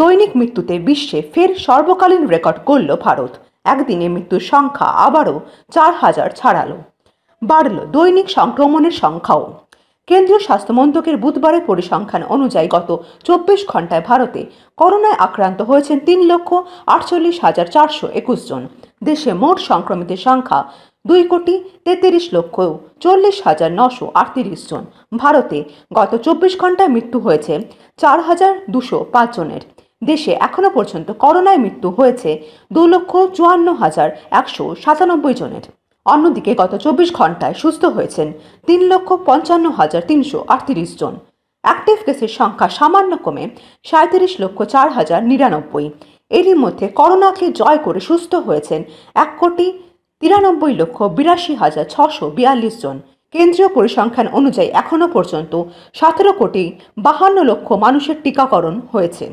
দৈনিক মৃত্যুতে বিশ্বে ফের সর্বকালীন রেকর্ড করল ভারত একদিনে মৃত্যুর সংখ্যা আবারও চার হাজার ছাড়ালো বাড়ল দৈনিক সংক্রমণের সংখ্যাও কেন্দ্রীয় স্বাস্থ্যমন্ত্রকের বুধবারের পরিসংখ্যান অনুযায়ী গত চব্বিশ ঘন্টায় ভারতে করোনায় আক্রান্ত হয়েছেন তিন লক্ষ আটচল্লিশ হাজার চারশো একুশ জন দেশে মোট সংক্রমিতের সংখ্যা দুই কোটি তেত্রিশ লক্ষ চল্লিশ হাজার নশো আটত্রিশ জন ভারতে গত চব্বিশ ঘন্টায় মৃত্যু হয়েছে চার হাজার দুশো পাঁচ জনের দেশে এখনো পর্যন্ত করোনায় মৃত্যু হয়েছে দু লক্ষ চুয়ান্ন হাজার একশো সাতানব্বই জনের অন্যদিকে গত চব্বিশ ঘন্টায় সুস্থ হয়েছেন তিন লক্ষ পঞ্চান্ন হাজার তিনশো আটত্রিশ জন অ্যাক্টিভ কেসের সংখ্যা সামান্য কমে সাঁত্রিশ লক্ষ চার হাজার নিরানব্বই এরই মধ্যে করোনাকে জয় করে সুস্থ হয়েছেন এক কোটি তিরানব্বই লক্ষ বিরাশি হাজার ছশো বিয়াল্লিশ জন কেন্দ্রীয় পরিসংখ্যান অনুযায়ী এখনও পর্যন্ত সতেরো কোটি বাহান্ন লক্ষ মানুষের টিকাকরণ হয়েছে